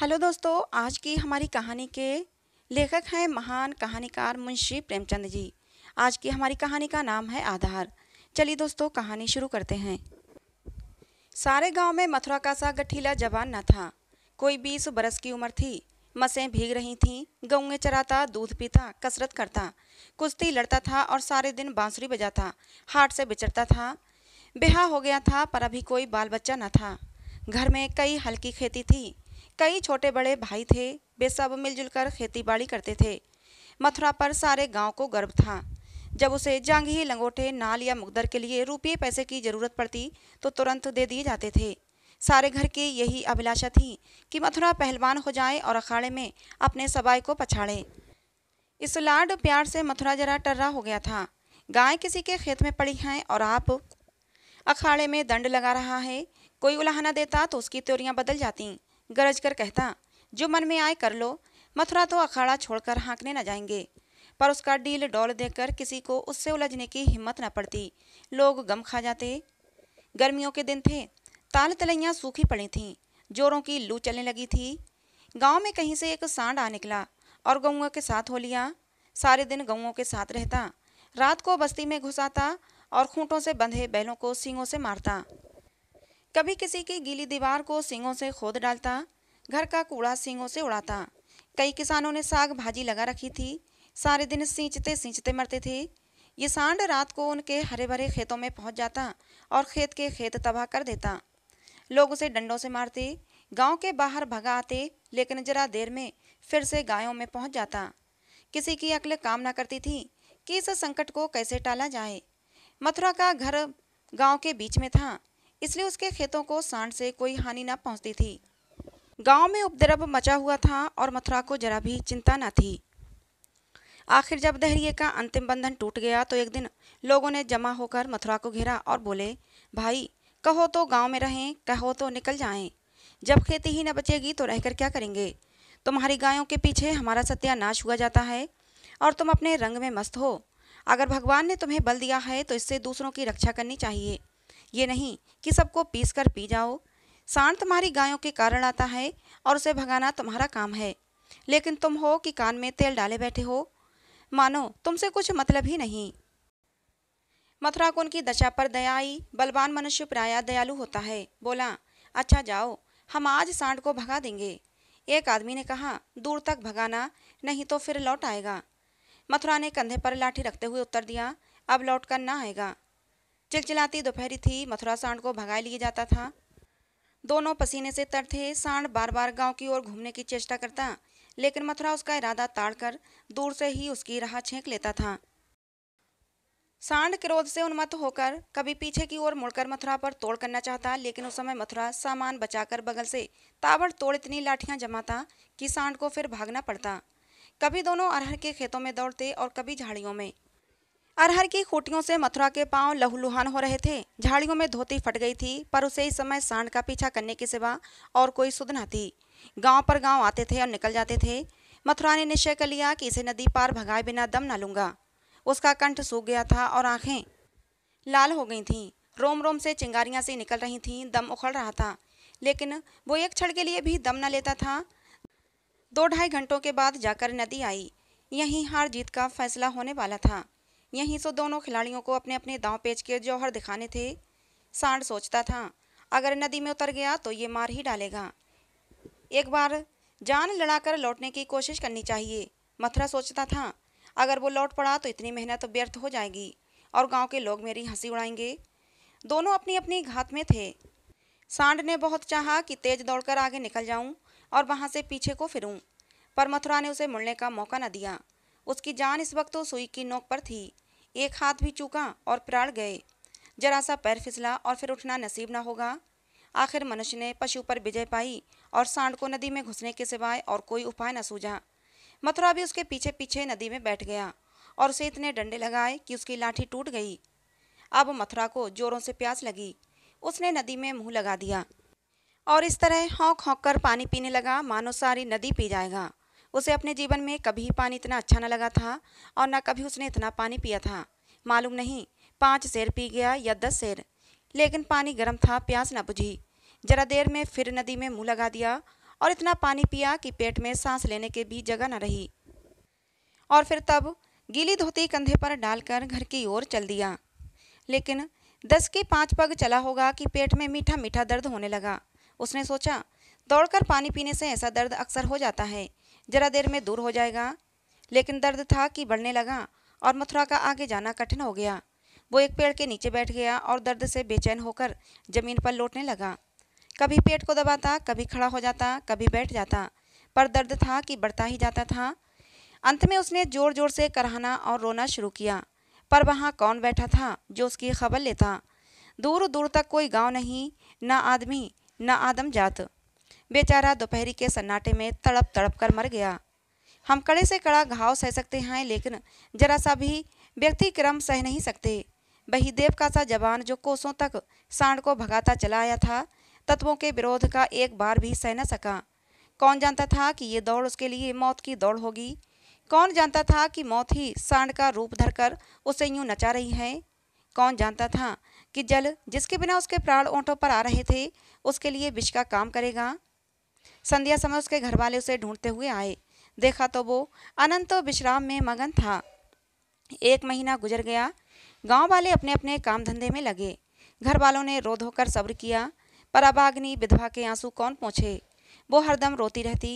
hello दोस्तों आज की हमारी कहानी के लेखक हैं महान कहानीकार मुंशी प्रेमचंद जी आज की हमारी कहानी का नाम है आधार चलिए दोस्तों कहानी शुरू करते हैं सारे गांव में मथुरा का सा गठीला जवान न था कोई बीस बरस की उम्र थी मसें भीग रही थीं गऊँगे चराता दूध पीता कसरत करता कुश्ती लड़ता था और सारे दिन बांसुरी बजाता हाट से बिचरता था ब्याह हो गया था पर अभी कोई बाल बच्चा न था घर में कई हल्की खेती थी कई छोटे बड़े भाई थे वे सब मिलजुल कर खेती बाड़ी करते थे मथुरा पर सारे गांव को गर्व था जब उसे जांगी लंगोटे नाल या मुकदर के लिए रुपये पैसे की जरूरत पड़ती तो तुरंत दे दिए जाते थे सारे घर की यही अभिलाषा थी कि मथुरा पहलवान हो जाए और अखाड़े में अपने सबाई को पछाड़े इस लाड प्यार से मथुरा जरा टर्रा हो गया था गाय किसी के खेत में पड़ी हैं और आप अखाड़े में दंड लगा रहा है कोई उलाहना देता तो उसकी त्योरियाँ बदल जाती गरज कर कहता जो मन में आए कर लो मथुरा तो अखाड़ा छोड़कर हाँकने न जाएंगे पर उसका डील डोल देकर किसी को उससे उलझने की हिम्मत न पड़ती लोग गम खा जाते गर्मियों के दिन थे ताल तलैयाँ सूखी पड़ी थीं जोरों की लू चलने लगी थी गांव में कहीं से एक सांड आ निकला और गऊँ के साथ हो लिया सारे दिन गऊ के साथ रहता रात को बस्ती में घुसाता और खूंटों से बंधे बैलों को सींगों से मारता कभी किसी की गीली दीवार को सींगों से खोद डालता घर का कूड़ा सिंगों से उड़ाता कई किसानों ने साग भाजी लगा रखी थी सारे दिन सींचते सींचते मरते थे ये सांड रात को उनके हरे भरे खेतों में पहुंच जाता और खेत के खेत तबाह कर देता लोग उसे डंडों से मारते गांव के बाहर भगा आते लेकिन जरा देर में फिर से गायों में पहुंच जाता किसी की अकल काम ना करती थी कि इस संकट को कैसे टाला जाए मथुरा का घर गांव के बीच में था इसलिए उसके खेतों को सांड से कोई हानि न पहुंचती थी गांव में उपद्रव मचा हुआ था और मथुरा को जरा भी चिंता न थी आखिर जब दहरिये का अंतिम बंधन टूट गया तो एक दिन लोगों ने जमा होकर मथुरा को घेरा और बोले भाई कहो तो गांव में रहें कहो तो निकल जाएं जब खेती ही न बचेगी तो रहकर क्या करेंगे तुम्हारी गायों के पीछे हमारा सत्यानाश हुआ जाता है और तुम अपने रंग में मस्त हो अगर भगवान ने तुम्हें बल दिया है तो इससे दूसरों की रक्षा करनी चाहिए ये नहीं कि सबको पीस कर पी जाओ सांड तुम्हारी गायों के कारण आता है और उसे भगाना तुम्हारा काम है लेकिन तुम हो कि कान में तेल डाले बैठे हो मानो तुमसे कुछ मतलब ही नहीं मथुरा को उनकी दशा पर दया आई बलवान मनुष्य प्राया दयालु होता है बोला अच्छा जाओ हम आज सांड को भगा देंगे एक आदमी ने कहा दूर तक भगाना नहीं तो फिर लौट आएगा मथुरा ने कंधे पर लाठी रखते हुए उत्तर दिया अब लौट कर ना आएगा चिलचिलाती दोपहरी थी मथुरा सांड को भगाए लिए जाता था दोनों पसीने से तर थे सांड बार बार गांव की ओर घूमने की चेष्टा करता लेकिन मथुरा उसका इरादा ताड़कर दूर से ही उसकी राह छेंक लेता था सांड क्रोध से उन्मत्त होकर कभी पीछे की ओर मुड़कर मथुरा पर तोड़ करना चाहता लेकिन उस समय मथुरा सामान बचाकर बगल से ताबड़ तोड़ इतनी लाठियां जमाता कि सांड को फिर भागना पड़ता कभी दोनों अरहर के खेतों में दौड़ते और कभी झाड़ियों में अरहर की खूटियों से मथुरा के पांव लहूलुहान हो रहे थे झाड़ियों में धोती फट गई थी पर उसे इस समय सांड का पीछा करने के सिवा और कोई सुध न थी गांव पर गांव आते थे और निकल जाते थे मथुरा ने निश्चय कर लिया कि इसे नदी पार भगाए बिना दम न लूंगा उसका कंठ सूख गया था और आंखें लाल हो गई थीं रोम रोम से चिंगारियां से निकल रही थीं दम उखड़ रहा था लेकिन वो एक क्षण के लिए भी दम न लेता था दो ढाई घंटों के बाद जाकर नदी आई यहीं हार जीत का फैसला होने वाला था यहीं से दोनों खिलाड़ियों को अपने अपने दांव पेच के जौहर दिखाने थे सांड सोचता था अगर नदी में उतर गया तो ये मार ही डालेगा एक बार जान लड़ाकर लौटने की कोशिश करनी चाहिए मथुरा सोचता था अगर वो लौट पड़ा तो इतनी मेहनत व्यर्थ हो जाएगी और गांव के लोग मेरी हंसी उड़ाएंगे दोनों अपनी अपनी घात में थे सांड ने बहुत चाहा कि तेज दौड़कर आगे निकल जाऊं और वहां से पीछे को फिरूं पर मथुरा ने उसे मुड़ने का मौका न दिया उसकी जान इस वक्त तो सुई की नोक पर थी एक हाथ भी चूका और प्राण गए जरा सा पैर फिसला और फिर उठना नसीब ना होगा आखिर मनुष्य ने पशु पर विजय पाई और सांड को नदी में घुसने के सिवाय और कोई उपाय न सूझा मथुरा भी उसके पीछे पीछे नदी में बैठ गया और उसे इतने डंडे लगाए कि उसकी लाठी टूट गई अब मथुरा को जोरों से प्यास लगी उसने नदी में मुंह लगा दिया और इस तरह हौंक हौंक कर पानी पीने लगा मानो सारी नदी पी जाएगा उसे अपने जीवन में कभी पानी इतना अच्छा न लगा था और न कभी उसने इतना पानी पिया था मालूम नहीं पाँच शेर पी गया या दस शेर लेकिन पानी गर्म था प्यास न बुझी जरा देर में फिर नदी में मुँह लगा दिया और इतना पानी पिया कि पेट में सांस लेने के भी जगह न रही और फिर तब गीली धोती कंधे पर डालकर घर की ओर चल दिया लेकिन दस के पाँच पग चला होगा कि पेट में मीठा मीठा दर्द होने लगा उसने सोचा दौड़कर पानी पीने से ऐसा दर्द अक्सर हो जाता है जरा देर में दूर हो जाएगा लेकिन दर्द था कि बढ़ने लगा और मथुरा का आगे जाना कठिन हो गया वो एक पेड़ के नीचे बैठ गया और दर्द से बेचैन होकर जमीन पर लौटने लगा कभी पेट को दबाता कभी खड़ा हो जाता कभी बैठ जाता पर दर्द था कि बढ़ता ही जाता था अंत में उसने जोर जोर से करहाना और रोना शुरू किया पर वहाँ कौन बैठा था जो उसकी खबर लेता दूर दूर तक कोई गांव नहीं ना आदमी ना आदम जात बेचारा दोपहरी के सन्नाटे में तड़प तड़प कर मर गया हम कड़े से कड़ा घाव सह सकते हैं लेकिन जरा सा भी व्यक्तिक्रम सह नहीं सकते वही देव का सा जवान जो कोसों तक सांड को भगाता चला आया था तत्वों के विरोध का एक बार भी सह न सका कौन जानता था कि ये दौड़ उसके लिए मौत की दौड़ होगी कौन जानता था कि मौत ही सांड का रूप धरकर उसे यूं नचा रही है कौन जानता था कि जल जिसके बिना उसके प्राण ओंठों पर आ रहे थे उसके लिए विष का काम करेगा संध्या समय उसके घर वाले उसे ढूंढते हुए आए देखा तो वो अनंत विश्राम में मगन था एक महीना गुजर गया गांव वाले अपने अपने काम धंधे में लगे घर वालों ने रो धोकर सब्र किया पर अब विधवा के आंसू कौन पहुँचे वो हरदम रोती रहती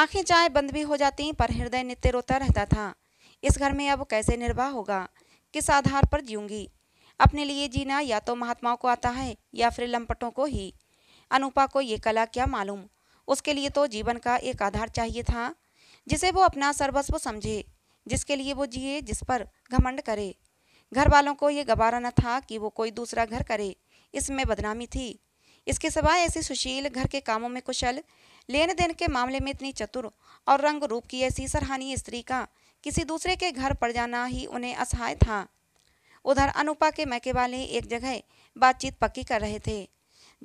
आंखें चाहे बंद भी हो जाती पर हृदय नित्य रोता रहता था इस घर में अब कैसे निर्वाह होगा किस आधार पर जीऊँगी अपने लिए जीना या तो महात्माओं को आता है या फिर लंपटों को ही अनुपा को ये कला क्या मालूम उसके लिए तो जीवन का एक आधार चाहिए था जिसे वो अपना सर्वस्व समझे जिसके लिए वो जिए जिस पर घमंड करे घर वालों को ये गवारा न था कि वो कोई दूसरा घर करे इसमें बदनामी थी इसके सिवाय ऐसी सुशील घर के कामों में कुशल लेन देन के मामले में इतनी चतुर और रंग रूप की ऐसी सराहनीय स्त्री का किसी दूसरे के घर पड़ जाना ही उन्हें असहाय था उधर अनुपा के मैके वाले एक जगह बातचीत पक्की कर रहे थे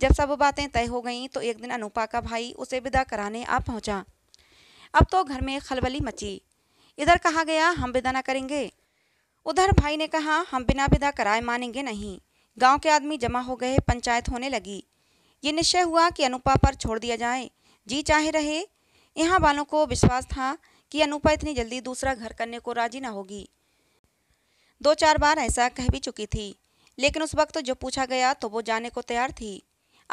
जब सब बातें तय हो गईं तो एक दिन अनुपा का भाई उसे विदा कराने आ पहुंचा अब तो घर में खलबली मची इधर कहा गया हम विदा ना करेंगे उधर भाई ने कहा हम बिना विदा कराए मानेंगे नहीं गांव के आदमी जमा हो गए पंचायत होने लगी ये निश्चय हुआ कि अनुपा पर छोड़ दिया जाए जी चाहे रहे यहाँ वालों को विश्वास था कि अनुपा इतनी जल्दी दूसरा घर करने को राजी ना होगी दो चार बार ऐसा कह भी चुकी थी लेकिन उस वक्त तो जो पूछा गया तो वो जाने को तैयार थी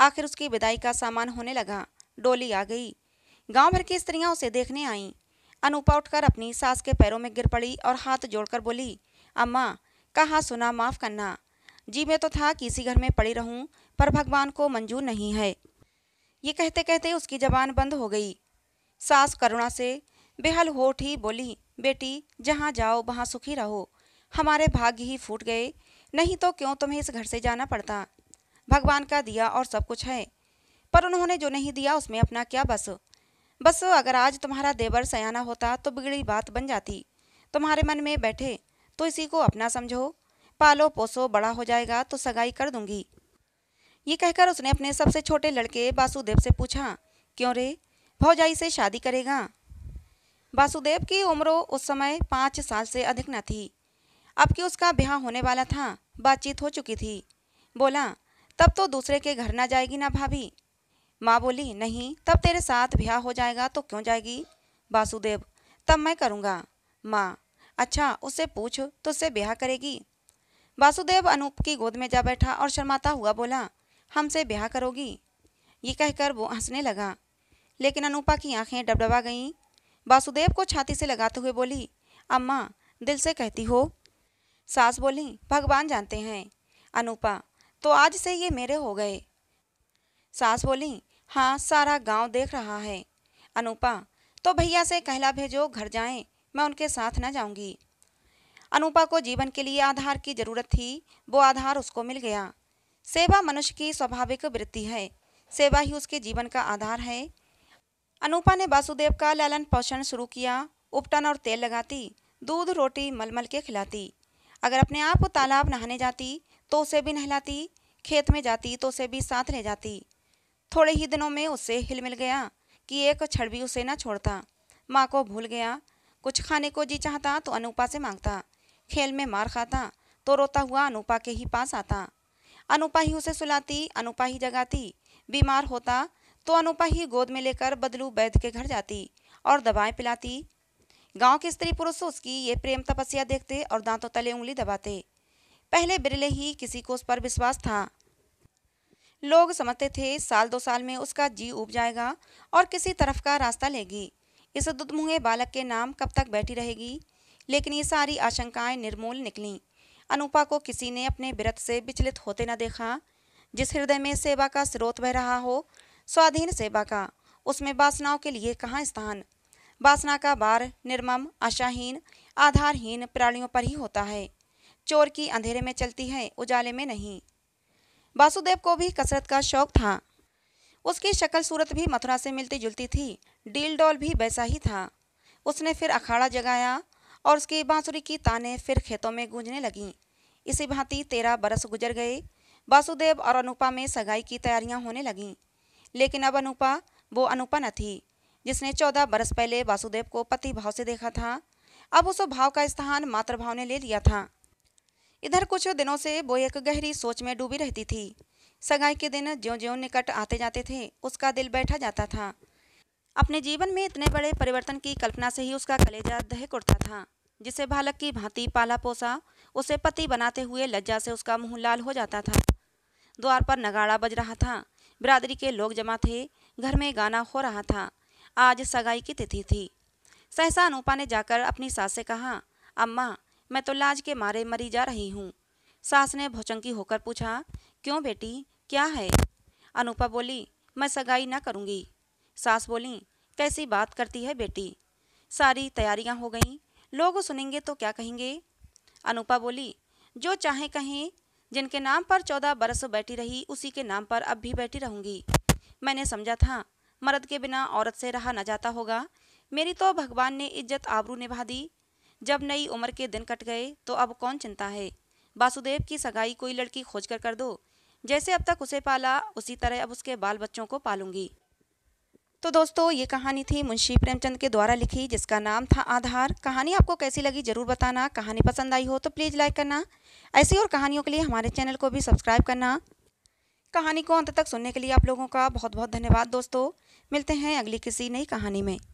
आखिर उसकी विदाई का सामान होने लगा डोली आ गई गांव भर की स्त्रियां उसे देखने आईं अनूपा उठकर अपनी सास के पैरों में गिर पड़ी और हाथ जोड़कर बोली अम्मा कहा सुना माफ करना जी मैं तो था कि इसी घर में पड़ी रहूं पर भगवान को मंजूर नहीं है ये कहते कहते उसकी जबान बंद हो गई सास करुणा से बेहल हो उठी बोली बेटी जहाँ जाओ वहाँ सुखी रहो हमारे भाग्य ही फूट गए नहीं तो क्यों तुम्हें इस घर से जाना पड़ता भगवान का दिया और सब कुछ है पर उन्होंने जो नहीं दिया उसमें अपना क्या बस बस अगर आज तुम्हारा देवर सयाना होता तो बिगड़ी बात बन जाती तुम्हारे मन में बैठे तो इसी को अपना समझो पालो पोसो बड़ा हो जाएगा तो सगाई कर दूंगी ये कहकर उसने अपने सबसे छोटे लड़के वासुदेव से पूछा क्यों रे भौजाई से शादी करेगा वासुदेव की उम्र उस समय पाँच साल से अधिक न थी अब कि उसका ब्याह होने वाला था बातचीत हो चुकी थी बोला तब तो दूसरे के घर ना जाएगी ना भाभी माँ बोली नहीं तब तेरे साथ ब्याह हो जाएगा तो क्यों जाएगी वासुदेव तब मैं करूँगा माँ अच्छा उससे पूछ तो उससे ब्याह करेगी वासुदेव अनूप की गोद में जा बैठा और शर्माता हुआ बोला हमसे ब्याह करोगी ये कहकर वो हंसने लगा लेकिन अनूपा की आंखें डबडबा गईं वासुदेव को छाती से लगाते हुए बोली अम्मा दिल से कहती हो सास बोली भगवान जानते हैं अनूपा तो आज से ये मेरे हो गए सास बोली हाँ सारा गांव देख रहा है अनुपा तो भैया से कहला भेजो घर जाएं मैं उनके साथ ना जाऊंगी अनुपा को जीवन के लिए आधार की जरूरत थी वो आधार उसको मिल गया सेवा मनुष्य की स्वाभाविक वृत्ति है सेवा ही उसके जीवन का आधार है अनुपा ने वासुदेव का लालन पोषण शुरू किया उपटन और तेल लगाती दूध रोटी मलमल के खिलाती अगर अपने आप को तालाब नहाने जाती तो उसे भी नहलाती खेत में जाती तो उसे भी साथ ले जाती थोड़े ही दिनों में उससे हिल मिल गया कि एक छड़ भी उसे ना छोड़ता माँ को भूल गया कुछ खाने को जी चाहता तो अनूपा से मांगता खेल में मार खाता तो रोता हुआ अनूपा के ही पास आता अनूपा ही उसे सुलाती अनूपा ही जगाती बीमार होता तो अनूपा ही गोद में लेकर बदलू वैद्य के घर जाती और दवाएं पिलाती गांव के स्त्री पुरुष उसकी ये प्रेम तपस्या देखते और दांतों तले उंगली दबाते पहले बिरले ही किसी को उस पर विश्वास था लोग समझते थे साल दो साल में उसका जी उब जाएगा और किसी तरफ का रास्ता लेगी इस दुधमुहे बालक के नाम कब तक बैठी रहेगी लेकिन ये सारी आशंकाएं निर्मूल निकली अनुपा को किसी ने अपने बिरत से विचलित होते न देखा जिस हृदय में सेवा का स्रोत बह रहा हो स्वाधीन सेवा का उसमें वासनाओं के लिए कहाँ स्थान वासना का बार निर्मम आशाहीन आधारहीन प्राणियों पर ही होता है चोर की अंधेरे में चलती है उजाले में नहीं वासुदेव को भी कसरत का शौक था उसकी शक्ल सूरत भी मथुरा से मिलती जुलती थी डील डॉल भी वैसा ही था उसने फिर अखाड़ा जगाया और उसकी बांसुरी की ताने फिर खेतों में गूंजने लगीं इसी भांति तेरह बरस गुजर गए वासुदेव और अनुपा में सगाई की तैयारियां होने लगीं लेकिन अब अनुपा वो अनुपा न थी जिसने चौदह बरस पहले वासुदेव को पति भाव से देखा था अब उस भाव का स्थान मातृभाव ने ले लिया था इधर कुछ दिनों से वो एक गहरी सोच में डूबी रहती थी सगाई के दिन ज्यो ज्यो निकट आते जाते थे उसका दिल बैठा जाता था अपने जीवन में इतने बड़े परिवर्तन की कल्पना से ही उसका कलेजा दहक उठता था जिसे बालक की भांति पाला पोसा उसे पति बनाते हुए लज्जा से उसका मुंह लाल हो जाता था द्वार पर नगाड़ा बज रहा था बिरादरी के लोग जमा थे घर में गाना हो रहा था आज सगाई की तिथि थी सहसा अनूपा ने जाकर अपनी सास से कहा अम्मा मैं तो लाज के मारे मरी जा रही हूँ सास ने भौचंकी होकर पूछा क्यों बेटी क्या है अनुपा बोली मैं सगाई ना करूँगी सास बोली कैसी बात करती है बेटी सारी तैयारियाँ हो गईं लोग सुनेंगे तो क्या कहेंगे अनुपा बोली जो चाहे कहें जिनके नाम पर चौदह बरस बैठी रही उसी के नाम पर अब भी बैठी रहूँगी मैंने समझा था मर्द के बिना औरत से रहा न जाता होगा मेरी तो भगवान ने इज्जत आबरू निभा दी जब नई उम्र के दिन कट गए तो अब कौन चिंता है वासुदेव की सगाई कोई लड़की खोज कर कर दो जैसे अब तक उसे पाला उसी तरह अब उसके बाल बच्चों को पालूंगी तो दोस्तों ये कहानी थी मुंशी प्रेमचंद के द्वारा लिखी जिसका नाम था आधार कहानी आपको कैसी लगी जरूर बताना कहानी पसंद आई हो तो प्लीज़ लाइक करना ऐसी और कहानियों के लिए हमारे चैनल को भी सब्सक्राइब करना कहानी को अंत तक सुनने के लिए आप लोगों का बहुत बहुत धन्यवाद दोस्तों मिलते हैं अगली किसी नई कहानी में